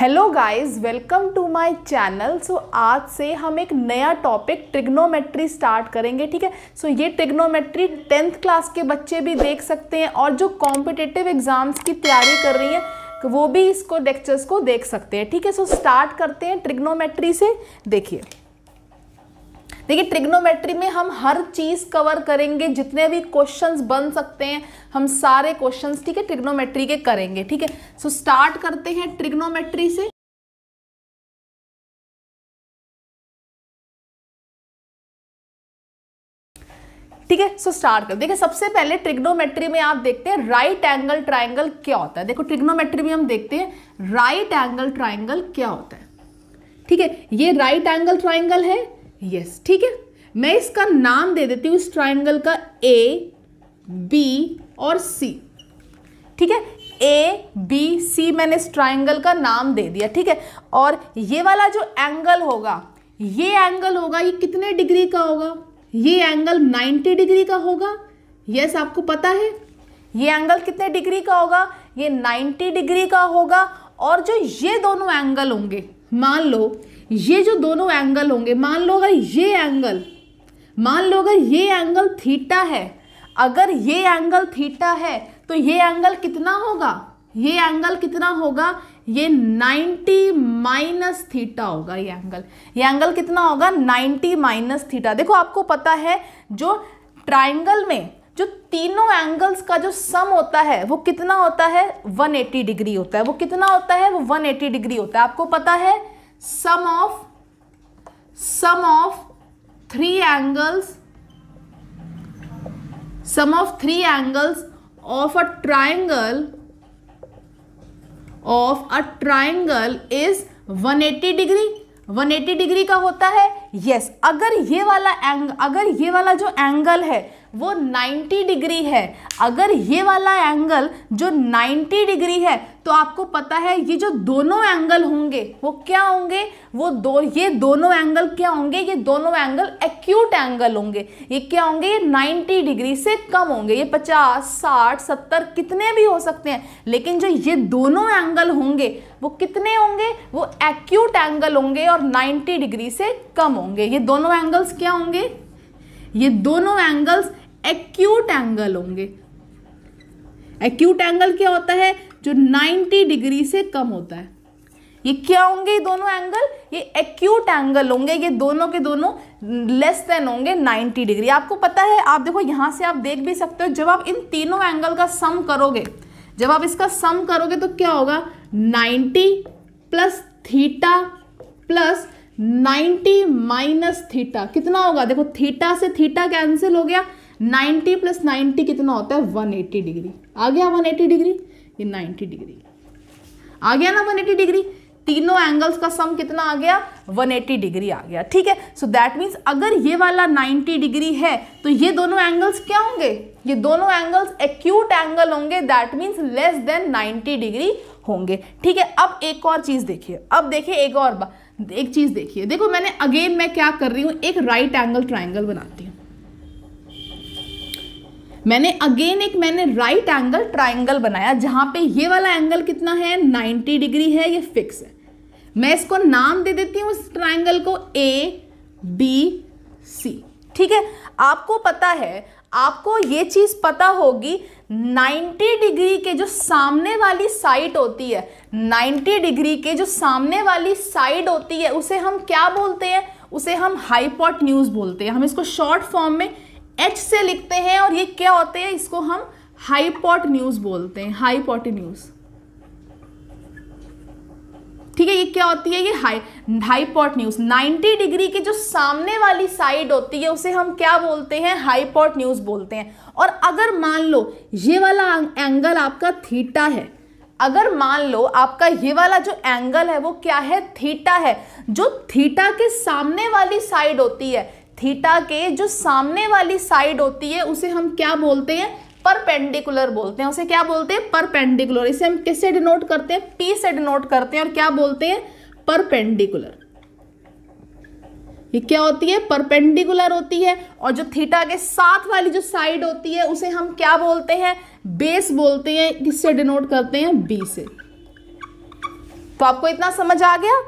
hello guys welcome to my channel so आज से हम एक नया टॉपिक ट्रिग्नोमेट्री स्टार्ट करेंगे ठीक है सो so, ये ट्रिग्नोमेट्री टेंथ क्लास के बच्चे भी देख सकते हैं और जो कॉम्पिटेटिव एग्ज़ाम्स की तैयारी कर रही हैं वो भी इसको लेक्चर्स को देख सकते हैं ठीक है सो स्टार्ट करते हैं ट्रिग्नोमेट्री से देखिए देखिए ट्रिग्नोमेट्री में हम हर चीज़ कवर करेंगे जितने भी क्वेश्चन बन सकते हैं हम सारे क्वेश्चन ठीक है ट्रिग्नोमेट्री के करेंगे ठीक है सो स्टार्ट करते हैं ट्रिग्नोमेट्री से ठीक है सो स्टार्ट कर देखिए सबसे पहले ट्रिग्नोमेट्री में आप देखते हैं राइट एंगल ट्राइंगल क्या होता है देखो ट्रिग्नोमेट्री में हम देखते हैं राइट एंगल ट्राइंगल क्या होता है ठीक है ये राइट एंगल ट्राइंगल है यस yes, ठीक है मैं इसका नाम दे देती हूँ इस ट्राइंगल का ए बी और सी ठीक है ए बी सी मैंने इस ट्राइंगल का नाम दे दिया ठीक है और ये वाला जो एंगल होगा ये एंगल होगा ये कितने डिग्री का होगा ये एंगल 90 डिग्री का होगा यस आपको पता है ये एंगल कितने डिग्री का होगा ये 90 डिग्री का होगा और जो ये दोनों एंगल होंगे मान लो ये जो दोनों एंगल होंगे मान लो अगर ये एंगल मान लो अगर ये एंगल थीटा है अगर ये एंगल थीटा है तो ये एंगल कितना होगा ये एंगल कितना होगा ये 90 माइनस थीटा होगा ये एंगल ये एंगल कितना होगा 90 माइनस थीटा देखो आपको पता है जो ट्राइंगल में जो तीनों एंगल्स का जो सम होता है वो कितना होता है 180 डिग्री होता है वो कितना होता है वो 180 डिग्री होता है आपको पता है sum of sum of three angles sum of three angles of a triangle of a triangle is 180 degree 180 degree का होता है यस yes, अगर ये वाला एंग अगर ये वाला जो एंगल है वो 90 डिग्री है अगर ये वाला एंगल जो 90 डिग्री है तो आपको पता है ये जो दोनों एंगल होंगे वो क्या होंगे वो दो ये दोनों एंगल क्या होंगे ये दोनों एंगल एक्यूट एंगल होंगे ये क्या होंगे ये 90 डिग्री से कम होंगे ये 50 60 70 कितने भी हो सकते हैं लेकिन जो ये दोनों एंगल होंगे वो कितने होंगे वो एक्यूट एंगल होंगे और नाइन्टी डिग्री से कम होंगे ये दोनों एंगल्स क्या होंगे ये दोनों एंगल्स एक्यूट एंगल होंगे एक्यूट एंगल क्या होता है जो 90 डिग्री से कम होता है ये क्या होंगे ये दोनों एंगल ये एक्यूट एंगल होंगे ये दोनों के दोनों लेस देन होंगे 90 डिग्री आपको पता है आप देखो यहां से आप देख भी सकते हो जब आप इन तीनों एंगल का सम करोगे जब आप इसका सम करोगे तो क्या होगा 90 plus theta plus 90 minus theta कितना होगा देखो थीटा से थीटा कैंसिल हो गया 90 प्लस 90 कितना होता है 180 डिग्री आ गया 180 डिग्री ये 90 डिग्री आ गया ना 180 डिग्री तीनों एंगल्स का सम कितना आ गया 180 डिग्री आ गया ठीक है सो दैट मीन्स अगर ये वाला 90 डिग्री है तो ये दोनों एंगल्स क्या होंगे ये दोनों एंगल्स एक्यूट एंगल होंगे that means less than 90 degree होंगे ठीक है अब एक और चीज़ देखिए अब देखिए एक और बात एक चीज़ देखिए देखो मैंने अगेन मैं क्या कर रही हूं एक राइट एंगल ट्राइंगल बनाती हूं मैंने अगेन एक मैंने राइट एंगल ट्राइंगल बनाया जहां पे ये वाला एंगल कितना है 90 डिग्री है ये फिक्स है मैं इसको नाम दे देती हूं इस ट्राइंगल को ए बी सी ठीक है आपको पता है आपको ये चीज़ पता होगी 90 डिग्री के जो सामने वाली साइड होती है 90 डिग्री के जो सामने वाली साइड होती है उसे हम क्या बोलते हैं उसे हम हाईपोट न्यूज़ बोलते हैं हम इसको शॉर्ट फॉर्म में एच से लिखते हैं और ये क्या होते हैं इसको हम हाईपोट न्यूज़ बोलते हैं हाईपोट न्यूज़ ठीक है ये क्या होती है ये हाई न्यूज नाइन्टी डिग्री की जो सामने वाली साइड होती है उसे हम क्या बोलते हैं न्यूज बोलते हैं और अगर मान लो ये वाला एंगल आपका थीटा है अगर मान लो आपका ये वाला जो एंगल है वो क्या है थीटा है जो थीटा के सामने वाली साइड होती है थीटा के जो सामने वाली साइड होती है उसे हम क्या बोलते हैं परपेंडिकुलर बोलते हैं उसे क्या बोलते हैं परपेंडिकुलर इसे हम किससे डिनोट करते हैं पी से डिनोट करते हैं और क्या बोलते हैं परपेंडिकुलर ये क्या होती है परपेंडिकुलर होती है और जो थीटा के साथ वाली जो साइड होती है उसे हम क्या बोलते हैं बेस बोलते हैं किससे डिनोट करते हैं बी से तो आपको इतना समझ आ गया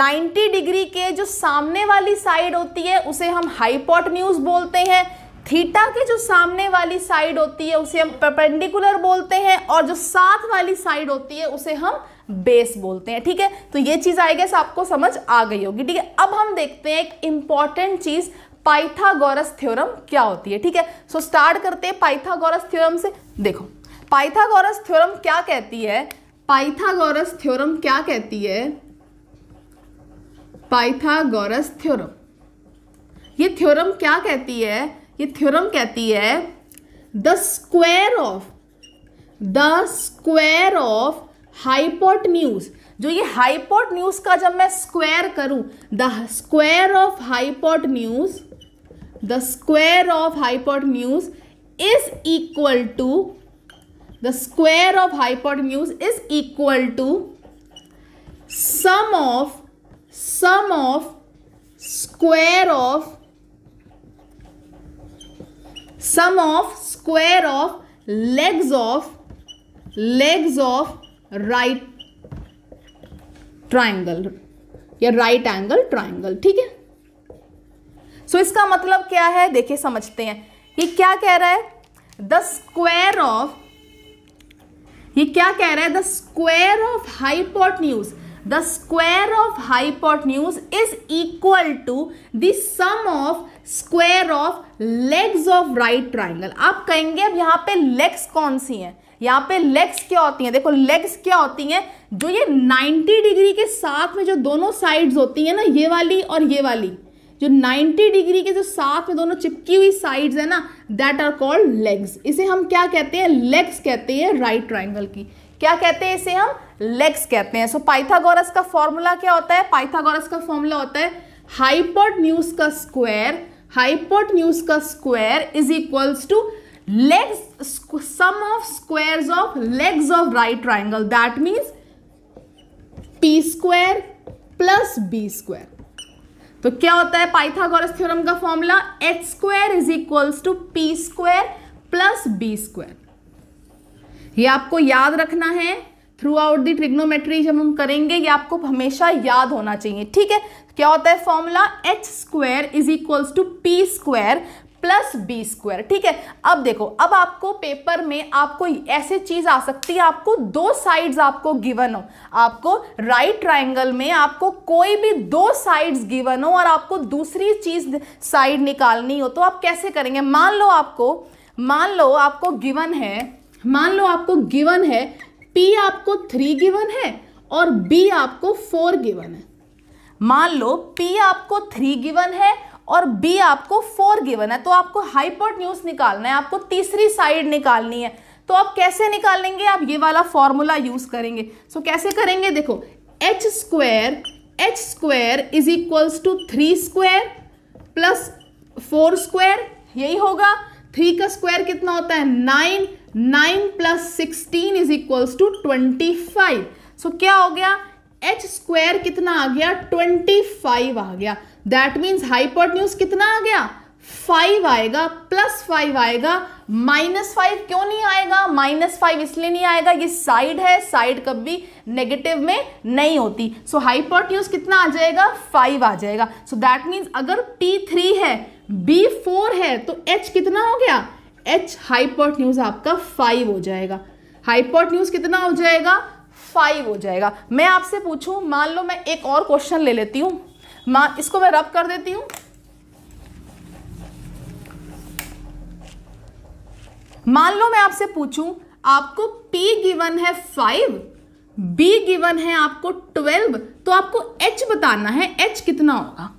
90 डिग्री के जो सामने वाली साइड होती है उसे हम हाइपोटन्यूज बोलते हैं थीटा के जो सामने वाली साइड होती है उसे हम परपेंडिकुलर बोलते हैं और जो साथ वाली साइड होती है उसे हम बेस बोलते हैं ठीक है तो ये चीज़ आई गेस आपको समझ आ गई होगी ठीक है अब हम देखते हैं एक इंपॉर्टेंट चीज़ पाइथागोरस थ्योरम क्या होती है ठीक है सो स्टार्ट करते हैं पाइथागोरस थ्योरम से देखो पाइथागोरस थ्योरम क्या कहती है पाइथागोरस थ्योरम क्या कहती है पाइथागोरस थ्योरम ये थ्योरम क्या कहती है ये थ्योरम कहती है the square of the square of hypotenuse जो ये हाईपोर्ट न्यूज का जब मैं स्क्वायर करूं the square of hypotenuse the square of hypotenuse is equal to the square of hypotenuse is equal to sum of sum of square of sum of square of legs of legs of right triangle या right angle triangle ठीक है so so, इसका मतलब क्या है देखिए समझते हैं ये क्या कह रहा है द स्क्वायर ऑफ ये क्या कह रहा है the square of news the the of hypotenuse is equal to the sum of square of legs of right triangle आप कहेंगे अब यहाँ पे लेग्स कौन सी हैं यहाँ पे लेग्स क्या होती हैं देखो लेग्स क्या होती हैं जो ये 90 डिग्री के साथ में जो दोनों साइड्स होती हैं ना ये वाली और ये वाली जो 90 डिग्री के जो साथ में दोनों चिपकी हुई साइड्स है ना दैट आर कॉल्ड लेग्स इसे हम क्या कहते हैं लेग्स कहते हैं राइट ट्राइंगल की क्या कहते हैं इसे हम लेग्स कहते हैं सो so, पाइथागोरस का फॉर्मूला क्या होता है पाइथागोरस का फॉर्मूला होता है हाइपोट का स्क्वायर हाइपोट का square is equals to legs sum of squares of legs of right triangle that means P square plus B square तो क्या होता है पाइथागोरस थ्योरम का formula H square is equals to P square plus B square ये आपको याद रखना है थ्रू आउट दी ट्रिग्नोमेट्री जब हम करेंगे ये आपको हमेशा याद होना चाहिए ठीक है क्या होता है formula H square is equals to P square plus B square ठीक है अब देखो अब आपको पेपर में आपको ऐसे चीज आ सकती है आपको दो साइड्स आपको गिवन हो आपको राइट right ट्राइंगल में आपको कोई भी दो साइड्स गिवन हो और आपको दूसरी चीज साइड निकालनी हो तो आप कैसे करेंगे मान लो आपको मान लो आपको गिवन है मान लो आपको गिवन है पी आपको थ्री गिवन है और बी आपको फोर गिवन है मान लो पी आपको थ्री गिवन है और बी आपको फोर गिवन है तो आपको न्यूज निकालना है आपको तीसरी साइड निकालनी है तो आप कैसे निकालेंगे आप ये वाला फॉर्मूला यूज करेंगे सो so, कैसे करेंगे देखो H square H square is equals to three square plus four square यही होगा थ्री का स्क्वायर कितना होता है nine nine plus sixteen is equals to twenty five so क्या हो गया एच स्क्वायर कितना आ गया ट्वेंटी फाइव आ गया दैट मीन्स हाइपोटन्यूज कितना आ गया फाइव आएगा प्लस फाइव आएगा माइनस फाइव क्यों नहीं आएगा माइनस फाइव इसलिए नहीं आएगा ये साइड है साइड कभी नेगेटिव में नहीं होती सो हाइपोटन्यूज कितना आ जाएगा फाइव आ जाएगा सो दैट मीन्स अगर पी थ्री है बी फोर है तो एच कितना हो गया एच न्यूज आपका फाइव हो जाएगा न्यूज कितना हो जाएगा फाइव हो जाएगा मैं आपसे पूछूं मान लो मैं एक और क्वेश्चन ले लेती हूं मां इसको मैं रब कर देती हूं मान लो मैं आपसे पूछूं आपको P गिवन है फाइव B गिवन है आपको ट्वेल्व तो आपको H बताना है H कितना होगा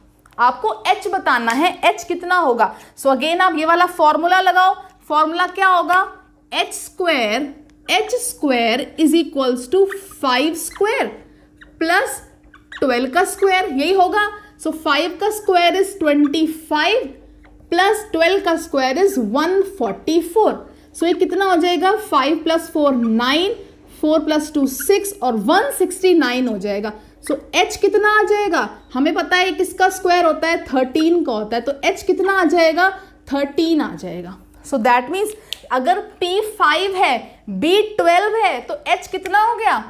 आपको H बताना है H कितना होगा सो so अगेन आप ये वाला फॉर्मूला लगाओ फॉर्मूला क्या होगा H square H square is equals to five square plus twelve का स्क्वायर यही होगा सो फाइव का square is twenty five plus twelve का square is one forty four so ये कितना हो जाएगा five plus four nine four plus two six और वन सिक्सटी नाइन हो जाएगा सो so, एच कितना आ जाएगा हमें पता है किसका स्क्वायर होता है थर्टीन का होता है तो एच कितना आ जाएगा थर्टीन आ जाएगा सो दैट मीन्स अगर P5 है B12 है तो H कितना हो गया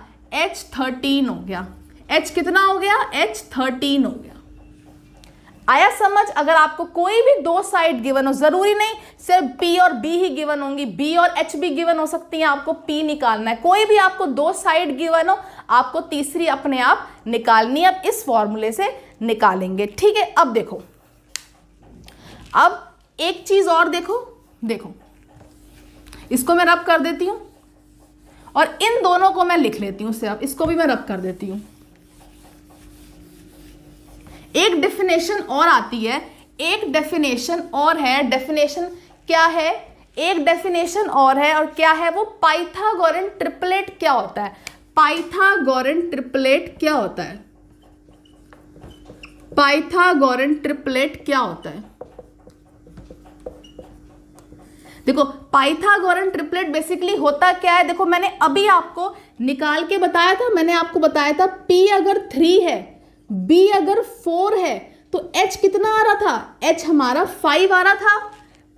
H13 हो गया H कितना हो गया H13 हो गया आया समझ अगर आपको कोई भी दो साइड गिवन हो जरूरी नहीं सिर्फ P और B ही गिवन होंगी B और H भी गिवन हो सकती है आपको P निकालना है कोई भी आपको दो साइड गिवन हो आपको तीसरी अपने आप निकालनी है अब इस फॉर्मूले से निकालेंगे ठीक है अब देखो अब एक चीज और देखो देखो इसको मैं रब कर देती हूँ और इन दोनों को मैं लिख लेती हूँ उससे इसको भी मैं रब कर देती हूँ एक डेफिनेशन और आती है एक डेफिनेशन और है डेफिनेशन क्या है एक डेफिनेशन और है और क्या है वो पाइथागोरन ट्रिपलेट क्या होता है पाइथागोरन ट्रिपलेट क्या होता है पाइथागोरन ट्रिपलेट क्या होता है देखो पाइथागोरन ट्रिपलेट बेसिकली होता क्या है देखो मैंने अभी आपको निकाल के बताया था मैंने आपको बताया था पी अगर थ्री है बी अगर फोर है तो एच कितना आ रहा था एच हमारा फाइव आ रहा था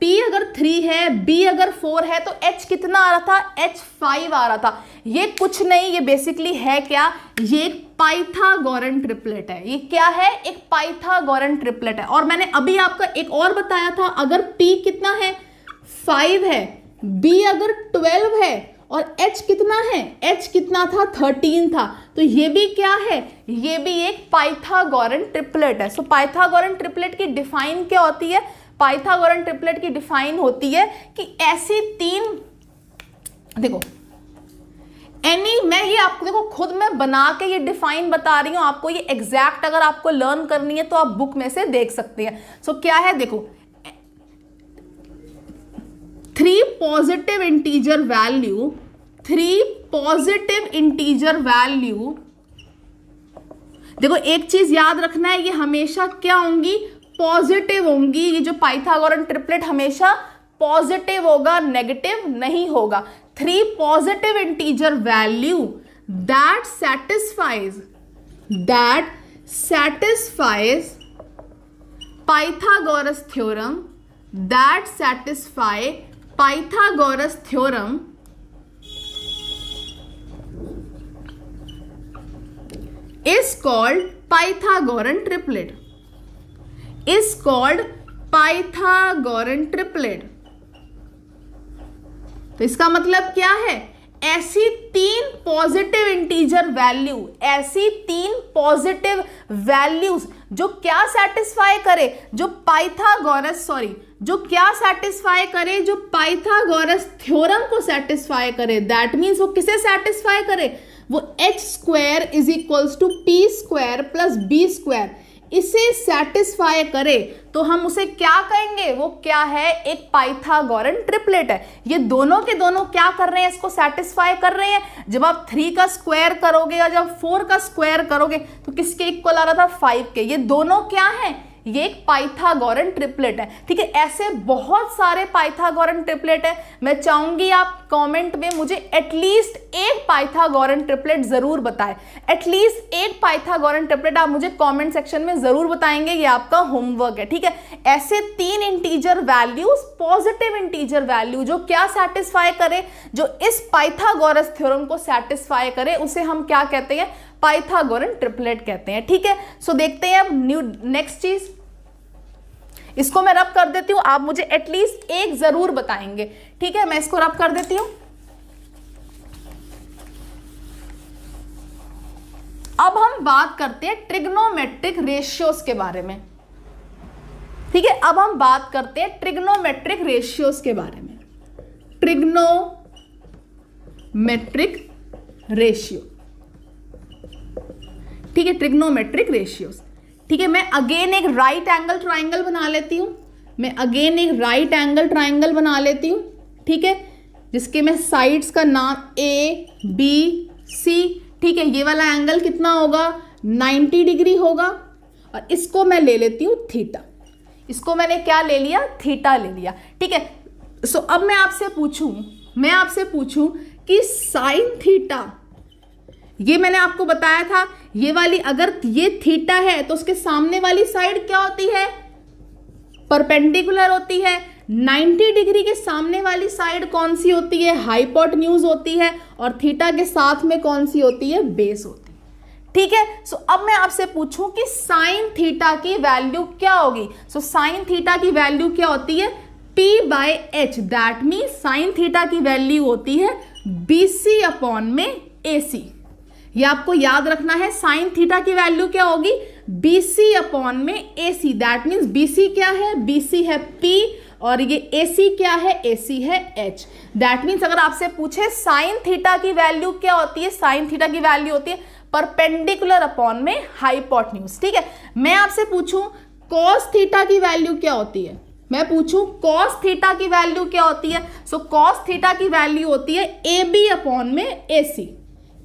P अगर थ्री है बी अगर फोर है तो एच कितना आ रहा था एच फाइव आ रहा था ये कुछ नहीं ये बेसिकली है क्या ये एक पाइथागोरन ट्रिपलेट है ये क्या है एक पाइथागोरन ट्रिपलेट है और मैंने अभी आपका एक और बताया था अगर पी कितना है फाइव है बी अगर ट्वेल्व है और एच कितना है एच कितना था थर्टीन था तो ये भी क्या है ये भी एक पाइथागोरन ट्रिपलेट है सो so, पाइथागोरन ट्रिपलेट की डिफाइन क्या होती है पाइथागोरन ट्रिपलेट की डिफाइन होती है कि ऐसी तीन देखो एनी मैं ये आपको देखो खुद मैं बना के ये डिफाइन बता रही हूं आपको ये एग्जैक्ट अगर आपको लर्न करनी है तो आप बुक में से देख सकते हैं सो so, क्या है देखो three positive integer value three positive integer value देखो एक चीज याद रखना है ये हमेशा क्या होंगी पॉजिटिव होंगी ये जो पाइथागोरन ट्रिपलेट हमेशा पॉजिटिव होगा नेगेटिव नहीं होगा three positive integer value that satisfies that satisfies Pythagoras theorem that satisfy Pythagoras theorem is called Pythagorean triplet is called Pythagorean triplet तो इसका मतलब क्या है ऐसी तीन पॉजिटिव इंटीजर वैल्यू ऐसी तीन पॉजिटिव वैल्यूज जो क्या सेटिस्फाई करे जो पाइथागोरस सॉरी जो क्या सेटिस्फाई करे जो पाइथागोरस थ्योरम को सेटिस्फाई करे दैट मीन्स वो किसे सेटिस्फाई करे वो H square is equals to P square plus B square इसे सेटिस्फाई करे तो हम उसे क्या कहेंगे वो क्या है एक पाइथागोरन ट्रिपलेट है ये दोनों के दोनों क्या कर रहे हैं इसको सेटिस्फाई कर रहे हैं जब आप थ्री का स्क्वायर करोगे या जब फोर का स्क्वायर करोगे तो किसके इक्वल आ रहा था फाइव के ये दोनों क्या हैं ये एक पाइथागोरन ट्रिपलेट है ठीक है ऐसे बहुत सारे पाइथागोरन ट्रिपलेट है मैं चाहूंगी आप कमेंट में मुझे एटलीस्ट एक पाइथागोरन ट्रिपलेट जरूर बताएं एटलीस्ट एक पाइथागोरन ट्रिपलेट आप मुझे कमेंट सेक्शन में जरूर बताएंगे ये आपका होमवर्क है ठीक है ऐसे तीन integer values positive integer value जो क्या सेटिस्फाई करे जो इस पाइथागोरस थ्योरम को सेटिस्फाई करे उसे हम क्या कहते हैं पाइथागोरन ट्रिपलेट कहते हैं ठीक है सो देखते हैं अब न्यू नेक्स्ट चीज़ इसको मैं रब कर देती हूं आप मुझे एटलीस्ट एक ज़रूर बताएंगे ठीक है मैं इसको रब कर देती हूं अब हम बात करते हैं ट्रिग्नोमेट्रिक रेशियोज के बारे में ठीक है अब हम बात करते हैं ट्रिग्नोमेट्रिक रेशियोज के बारे में ट्रिग्नोमेट्रिक रेशियो ठीक है ट्रिग्नोमेट्रिक रेशियोज ठीक है मैं अगेन एक राइट एंगल ट्राइंगल बना लेती हूँ मैं अगेन एक राइट एंगल ट्राइंगल बना लेती हूँ ठीक है जिसके मैं साइड्स का नाम ए बी सी ठीक है ये वाला एंगल कितना होगा 90 डिग्री होगा और इसको मैं ले लेती हूँ थीटा इसको मैंने क्या ले लिया थीटा ले लिया ठीक है सो अब मैं आपसे पूछूँ मैं आपसे पूछूँ कि साइन थीटा ये मैंने आपको बताया था ये वाली अगर ये थीटा है तो उसके सामने वाली साइड क्या होती है परपेंडिकुलर होती है 90 डिग्री के सामने वाली साइड कौन सी होती है हाईपोट न्यूज होती है और थीटा के साथ में कौन सी होती है बेस होती है ठीक है सो अब मैं आपसे पूछूं कि साइन थीटा की वैल्यू क्या होगी सो साइन थीटा की वैल्यू क्या होती है P by H that mean sine theta की वैल्यू होती है बी सी अपॉन में ए सी ये आपको याद रखना है साइन थीटा की वैल्यू क्या होगी बी सी अपॉन में A C that means B C क्या है बी सी है पी और ये ए सी क्या है ए सी है एच दैट मीन्स अगर आपसे पूछे साइन थीटा की वैल्यू क्या होती है साइन थीटा की वैल्यू होती है परपेंडिकुलर अपॉन में हाइपोटन्यूज ठीक है मैं आपसे पूछूं कॉस थीटा की वैल्यू क्या होती है मैं पूछूं कॉस थीटा की वैल्यू क्या होती है सो कॉस थीटा की वैल्यू होती है ए बी अपॉन में ए सी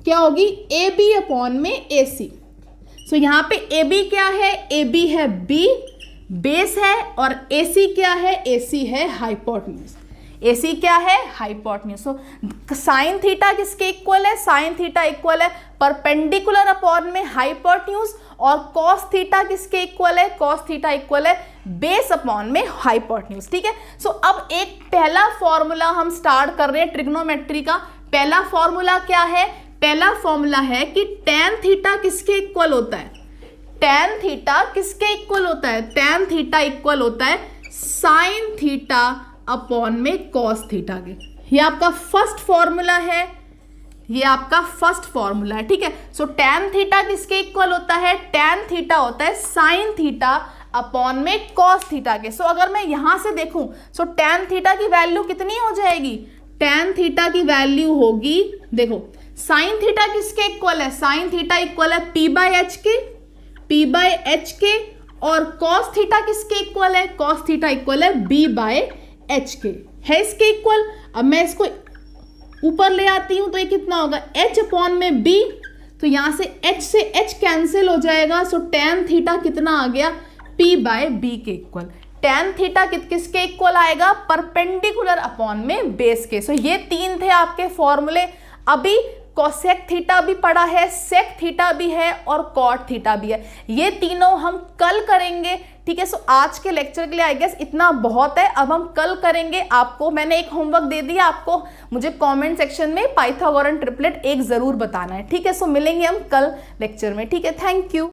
क्या होगी ए बी अपॉन में ए सी सो यहाँ पे ए बी क्या है ए बी है बी बेस है और ए सी क्या है ए सी है हाइपोटन्यूज ए सी क्या है हाइपोटन्यूज सो साइन थीटा किसके इक्वल है साइन थीटा इक्वल है परपेंडिकुलर अपॉन में हाइपोटन्यूज और कॉस थीटा किसके इक्वल है कॉस थीटा इक्वल है बेस अपॉन में हाइपोटन्यूज ठीक है सो अब एक पहला फॉर्मूला हम स्टार्ट कर रहे हैं ट्रिग्नोमेट्री का पहला फॉर्मूला क्या है पहला फॉर्मूला है कि टेन थीटा किसके इक्वल होता है टेन थीटा किसके इक्वल होता है टेन थीटा इक्वल होता है साइन थीटा अपॉन में कॉस थीटा के ये आपका फर्स्ट फॉर्मूला है ये आपका फर्स्ट फॉर्मूला है ठीक है सो टेन थीटा किसके इक्वल होता है टेन थीटा होता है साइन थीटा अपॉन में कॉस थीटा के सो so, अगर मैं यहां से देखूं सो टेन थीटा की वैल्यू कितनी हो जाएगी टेन थीटा की वैल्यू होगी देखो साइन थीटा किसके इक्वल है साइन थीटा इक्वल है पी बाय एच के पी बाय एच के और कॉस थीटा किसके इक्वल है कॉस थीटा इक्वल है बी बाय एच के है इसके इक्वल अब मैं इसको ऊपर ले आती हूँ तो ये कितना होगा एच अपॉन में बी तो यहाँ से एच से एच कैंसिल हो जाएगा सो टेन थीटा कितना आ गया पी बाय बी के इक्वल टेन थीटा कित किसके इक्वल आएगा परपेंडिकुलर अपॉन में बेस के सो ये तीन थे आपके फॉर्मूले अभी कॉसेक थीटा भी पड़ा है सेक थीटा भी है और कॉट थीटा भी है ये तीनों हम कल करेंगे ठीक है सो आज के लेक्चर के लिए आई गेस इतना बहुत है अब हम कल करेंगे आपको मैंने एक होमवर्क दे दिया आपको मुझे कमेंट सेक्शन में पाइथागोरन ट्रिपलेट एक ज़रूर बताना है ठीक है सो मिलेंगे हम कल लेक्चर में ठीक है थैंक यू